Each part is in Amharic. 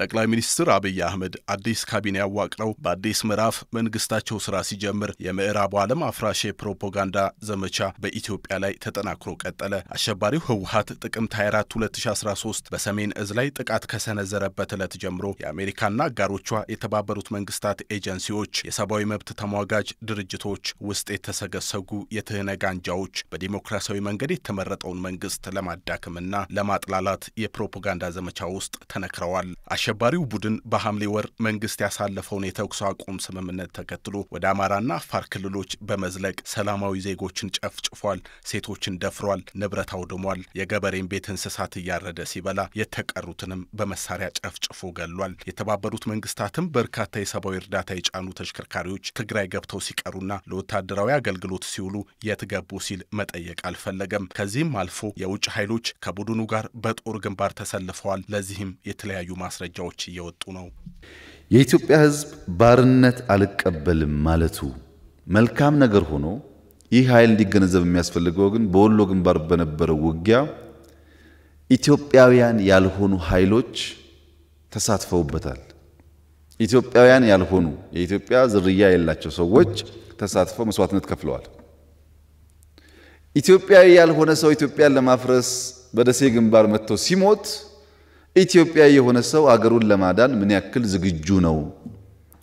ጠቅላይ ሚኒስትር አብይ አህመድ አዲስ ካቢኔ ያዋቅረው በአዲስ ምዕራፍ መንግስታቸው ስራ ሲጀምር የምዕራቡ ዓለም አፍራሽ የፕሮፓጋንዳ ዘመቻ በኢትዮጵያ ላይ ተጠናክሮ ቀጠለ። አሸባሪው ህወሀት ጥቅምት 24 2013 በሰሜን እዝ ላይ ጥቃት ከሰነዘረበት ዕለት ጀምሮ የአሜሪካና አጋሮቿ የተባበሩት መንግስታት ኤጀንሲዎች፣ የሰብአዊ መብት ተሟጋጅ ድርጅቶች ውስጥ የተሰገሰጉ የትህነግ አንጃዎች በዲሞክራሲያዊ መንገድ የተመረጠውን መንግስት ለማዳከምና ለማጥላላት የፕሮፓጋንዳ ዘመቻ ውስጥ ተነክረዋል። አሸባሪው ቡድን በሐምሌ ወር መንግስት ያሳለፈውን የተኩስ አቁም ስምምነት ተከትሎ ወደ አማራና አፋር ክልሎች በመዝለቅ ሰላማዊ ዜጎችን ጨፍጭፏል፣ ሴቶችን ደፍሯል፣ ንብረት አውድሟል፣ የገበሬን ቤት እንስሳት እያረደ ሲበላ የተቀሩትንም በመሳሪያ ጨፍጭፎ ገሏል። የተባበሩት መንግስታትም በርካታ የሰብአዊ እርዳታ የጫኑ ተሽከርካሪዎች ትግራይ ገብተው ሲቀሩና ለወታደራዊ አገልግሎት ሲውሉ የት ገቡ ሲል መጠየቅ አልፈለገም። ከዚህም አልፎ የውጭ ኃይሎች ከቡድኑ ጋር በጦር ግንባር ተሰልፈዋል፣ ለዚህም የተለያዩ ማስረጃ መረጃዎች እየወጡ ነው። የኢትዮጵያ ሕዝብ ባርነት አልቀበልም ማለቱ መልካም ነገር ሆኖ ይህ ኃይል እንዲገነዘብ የሚያስፈልገው ግን በወሎ ግንባር በነበረው ውጊያ ኢትዮጵያውያን ያልሆኑ ኃይሎች ተሳትፈውበታል። ኢትዮጵያውያን ያልሆኑ የኢትዮጵያ ዝርያ የላቸው ሰዎች ተሳትፈው መስዋዕትነት ከፍለዋል። ኢትዮጵያዊ ያልሆነ ሰው ኢትዮጵያን ለማፍረስ በደሴ ግንባር መጥቶ ሲሞት ኢትዮጵያ የሆነ ሰው አገሩን ለማዳን ምን ያክል ዝግጁ ነው፣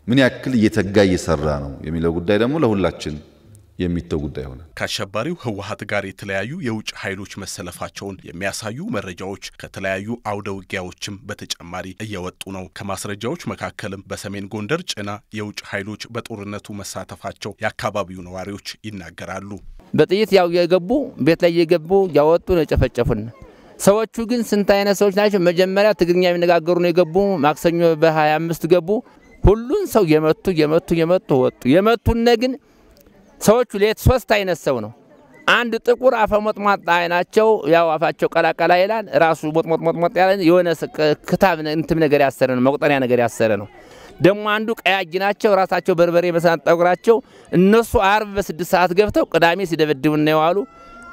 ምን ያክል እየተጋ እየሰራ ነው የሚለው ጉዳይ ደግሞ ለሁላችን የሚተው ጉዳይ ሆነ። ከአሸባሪው ህወሀት ጋር የተለያዩ የውጭ ኃይሎች መሰለፋቸውን የሚያሳዩ መረጃዎች ከተለያዩ አውደ ውጊያዎችም በተጨማሪ እየወጡ ነው። ከማስረጃዎች መካከልም በሰሜን ጎንደር ጭና የውጭ ኃይሎች በጦርነቱ መሳተፋቸው የአካባቢው ነዋሪዎች ይናገራሉ። በጥይት ያው የገቡ ቤት ላይ የገቡ ያወጡ ነው የጨፈጨፉን ሰዎቹ ግን ስንት አይነት ሰዎች ናቸው? መጀመሪያ ትግርኛ የሚነጋገሩ ነው የገቡ። ማክሰኞ በሀያ አምስት ገቡ። ሁሉን ሰው የመቱ የመቱ የመቱ ወጡ። የመቱነ ግን ሰዎቹ ሌት ሶስት አይነት ሰው ነው። አንድ ጥቁር አፈ ሞጥሟጣ አይናቸው ያው አፋቸው ቀላቀላ ይላል። ራሱ ሞጥሞጥሞጥሞጥ ያለ የሆነ ክታብ እንትም ነገር ያሰረ ነው፣ መቁጠሪያ ነገር ያሰረ ነው። ደግሞ አንዱ ቀያጅ ናቸው፣ ራሳቸው በርበሬ መሳን ጠጉራቸው። እነሱ አርብ በስድስት ሰዓት ገብተው ቅዳሜ ሲደበድቡ ነው የዋሉ።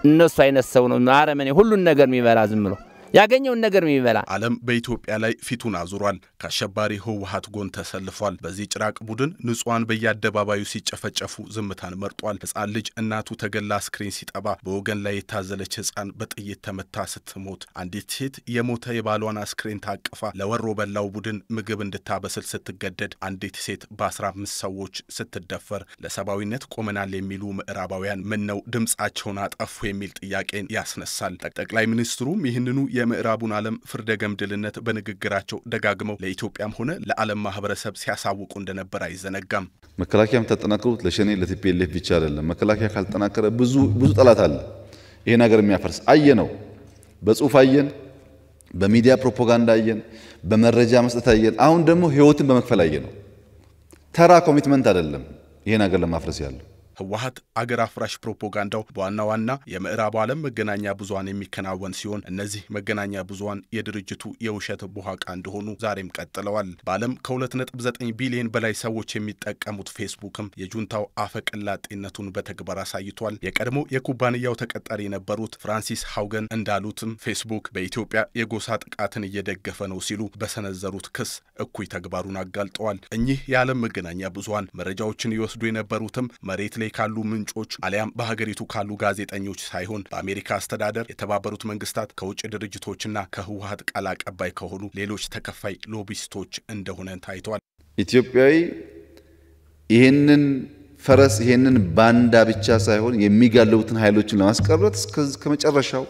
እነሱ አይነት ሰው ነው አረመኔ፣ ሁሉን ነገር የሚበላ ዝም ብሎ ያገኘውን ነገር የሚበላ ዓለም በኢትዮጵያ ላይ ፊቱን አዙሯል። ከአሸባሪ ህወሀት ጎን ተሰልፏል። በዚህ ጭራቅ ቡድን ንጹሐን በየአደባባዩ ሲጨፈጨፉ ዝምታን መርጧል። ሕፃን ልጅ እናቱ ተገላ ስክሪን ሲጠባ፣ በወገን ላይ የታዘለች ህፃን በጥይት ተመታ ስትሞት፣ አንዲት ሴት የሞተ የባሏን አስክሬን ታቅፋ ለወሮ በላው ቡድን ምግብ እንድታበስል ስትገደድ፣ አንዲት ሴት በ15 ሰዎች ስትደፈር፣ ለሰብአዊነት ቆመናል የሚሉ ምዕራባውያን ምን ነው ድምፃቸውን አጠፉ የሚል ጥያቄን ያስነሳል። ጠቅላይ ሚኒስትሩም ይህንኑ የ የምዕራቡን ዓለም ፍርደ ገምድልነት በንግግራቸው ደጋግመው ለኢትዮጵያም ሆነ ለዓለም ማህበረሰብ ሲያሳውቁ እንደነበር አይዘነጋም። መከላከያ የምታጠናክሩት ለሸኔ ለቲፒኤልኤፍ ብቻ አይደለም። መከላከያ ካልጠናከረ ብዙ ብዙ ጠላት አለ። ይህን ሀገር የሚያፈርስ አየ ነው። በጽሁፍ አየን፣ በሚዲያ ፕሮፓጋንዳ አየን፣ በመረጃ መስጠት አየን። አሁን ደግሞ ህይወትን በመክፈል አየ ነው። ተራ ኮሚትመንት አይደለም ይሄ ሀገር ለማፍረስ ያለው ህወሀት አገር አፍራሽ ፕሮፓጋንዳው በዋና ዋና የምዕራብ ዓለም መገናኛ ብዙሀን የሚከናወን ሲሆን እነዚህ መገናኛ ብዙሀን የድርጅቱ የውሸት ቡሃቃ እንደሆኑ ዛሬም ቀጥለዋል። በዓለም ከ2.9 ቢሊዮን በላይ ሰዎች የሚጠቀሙት ፌስቡክም የጁንታው አፈቀላጤነቱን በተግባር አሳይቷል። የቀድሞ የኩባንያው ተቀጣሪ የነበሩት ፍራንሲስ ሀውገን እንዳሉትም ፌስቡክ በኢትዮጵያ የጎሳ ጥቃትን እየደገፈ ነው ሲሉ በሰነዘሩት ክስ እኩይ ተግባሩን አጋልጠዋል። እኚህ የዓለም መገናኛ ብዙሀን መረጃዎችን ይወስዱ የነበሩትም መሬት ላይ በተለይ ካሉ ምንጮች አሊያም በሀገሪቱ ካሉ ጋዜጠኞች ሳይሆን በአሜሪካ አስተዳደር፣ የተባበሩት መንግስታት፣ ከውጭ ድርጅቶችና ከህወሀት ቃል አቀባይ ከሆኑ ሌሎች ተከፋይ ሎቢስቶች እንደሆነ ታይተዋል። ኢትዮጵያዊ ይህንን ፈረስ ይህንን ባንዳ ብቻ ሳይሆን የሚጋለቡትን ኃይሎችን ለማስቀረት ከመጨረሻው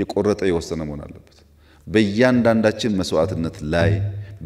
የቆረጠ የወሰነ መሆን አለበት። በእያንዳንዳችን መስዋዕትነት ላይ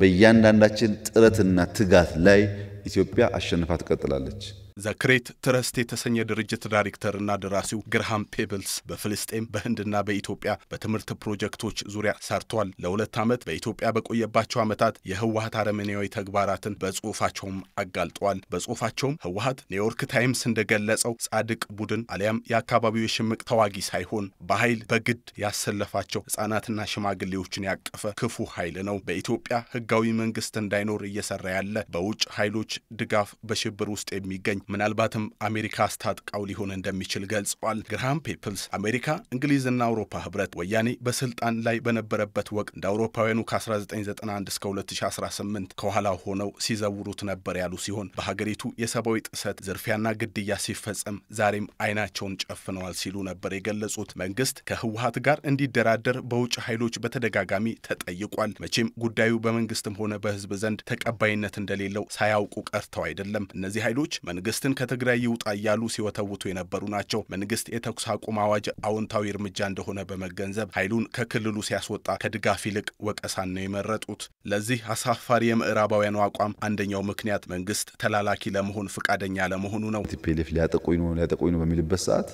በእያንዳንዳችን ጥረትና ትጋት ላይ ኢትዮጵያ አሸንፋ ትቀጥላለች። ዘክሬት ትረስት የተሰኘ ድርጅት ዳይሬክተርና ደራሲው ግርሃም ፔብልስ በፍልስጤም በህንድና በኢትዮጵያ በትምህርት ፕሮጀክቶች ዙሪያ ሰርቷል። ለሁለት ዓመት በኢትዮጵያ በቆየባቸው ዓመታት የህወሀት አረመኔያዊ ተግባራትን በጽሁፋቸውም አጋልጠዋል። በጽሁፋቸውም ህወሀት ኒውዮርክ ታይምስ እንደገለጸው ጻድቅ ቡድን አሊያም የአካባቢው የሽምቅ ተዋጊ ሳይሆን በኃይል በግድ ያሰለፋቸው ህጻናትና ሽማግሌዎችን ያቀፈ ክፉ ኃይል ነው። በኢትዮጵያ ህጋዊ መንግስት እንዳይኖር እየሰራ ያለ በውጭ ኃይሎች ድጋፍ በሽብር ውስጥ የሚገኝ ምናልባትም አሜሪካ አስታጥቃው ሊሆን እንደሚችል ገልጿል። ግርሃም ፔፕልስ አሜሪካ፣ እንግሊዝና አውሮፓ ህብረት ወያኔ በስልጣን ላይ በነበረበት ወቅት እንደ አውሮፓውያኑ ከ1991 እስከ 2018 ከኋላ ሆነው ሲዘውሩት ነበር ያሉ ሲሆን በሀገሪቱ የሰብአዊ ጥሰት ዝርፊያና ግድያ ሲፈጸም ዛሬም አይናቸውን ጨፍነዋል ሲሉ ነበር የገለጹት። መንግስት ከህወሀት ጋር እንዲደራደር በውጭ ኃይሎች በተደጋጋሚ ተጠይቋል። መቼም ጉዳዩ በመንግስትም ሆነ በህዝብ ዘንድ ተቀባይነት እንደሌለው ሳያውቁ ቀርተው አይደለም። እነዚህ ኃይሎች መንግስት መንግስትን ከትግራይ ይውጣ እያሉ ሲወተውቱ የነበሩ ናቸው። መንግስት የተኩስ አቁም አዋጅ አዎንታዊ እርምጃ እንደሆነ በመገንዘብ ኃይሉን ከክልሉ ሲያስወጣ ከድጋፍ ይልቅ ወቀሳን ነው የመረጡት። ለዚህ አሳፋሪ የምዕራባውያኑ አቋም አንደኛው ምክንያት መንግስት ተላላኪ ለመሆን ፈቃደኛ ለመሆኑ ነው። ቲፒኤልኤፍ ሊያጠቁኝ ነው ሊያጠቁኝ ነው በሚልበት ሰዓት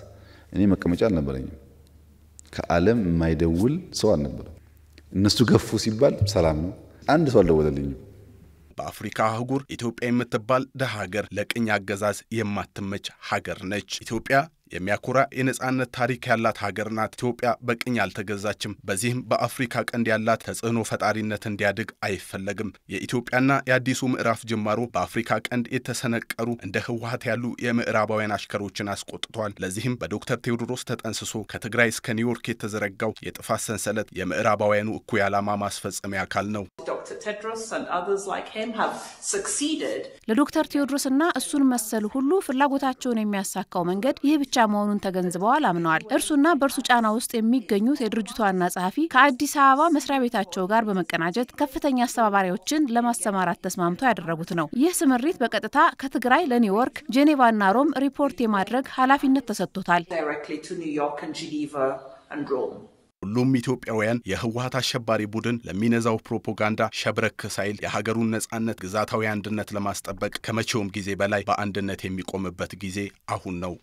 እኔ መቀመጫ አልነበረኝም። ከዓለም የማይደውል ሰው አልነበረም። እነሱ ገፉ ሲባል ሰላም ነው። አንድ ሰው አልደወለልኝም። በአፍሪካ አህጉር ኢትዮጵያ የምትባል ደሃ ሀገር ለቅኝ አገዛዝ የማትመች ሀገር ነች። ኢትዮጵያ የሚያኮራ የነጻነት ታሪክ ያላት ሀገር ናት። ኢትዮጵያ በቅኝ አልተገዛችም። በዚህም በአፍሪካ ቀንድ ያላት ተጽዕኖ ፈጣሪነት እንዲያድግ አይፈለግም። የኢትዮጵያና የአዲሱ ምዕራፍ ጅማሮ በአፍሪካ ቀንድ የተሰነቀሩ እንደ ህወሀት ያሉ የምዕራባውያን አሽከሮችን አስቆጥቷል። ለዚህም በዶክተር ቴዎድሮስ ተጠንስሶ ከትግራይ እስከ ኒውዮርክ የተዘረጋው የጥፋት ሰንሰለት የምዕራባውያኑ እኩይ ዓላማ ማስፈጸሚያ አካል ነው። ለዶክተር ቴዎድሮስና እሱን መሰል ሁሉ ፍላጎታቸውን የሚያሳካው መንገድ ይህ ብቻ መሆኑን ተገንዝበዋል አምነዋል። እርሱና በእርሱ ጫና ውስጥ የሚገኙት የድርጅቱ ዋና ጸሐፊ ከአዲስ አበባ መስሪያ ቤታቸው ጋር በመቀናጀት ከፍተኛ አስተባባሪዎችን ለማሰማራት ተስማምቶ ያደረጉት ነው። ይህ ስምሪት በቀጥታ ከትግራይ ለኒውዮርክ፣ እና ሮም ሪፖርት የማድረግ ኃላፊነት ተሰጥቶታል። ሁሉም ኢትዮጵያውያን የህወሀት አሸባሪ ቡድን ለሚነዛው ፕሮፓጋንዳ ሸብረክ ሳይል የሀገሩን ነጻነት፣ ግዛታዊ አንድነት ለማስጠበቅ ከመቼውም ጊዜ በላይ በአንድነት የሚቆምበት ጊዜ አሁን ነው።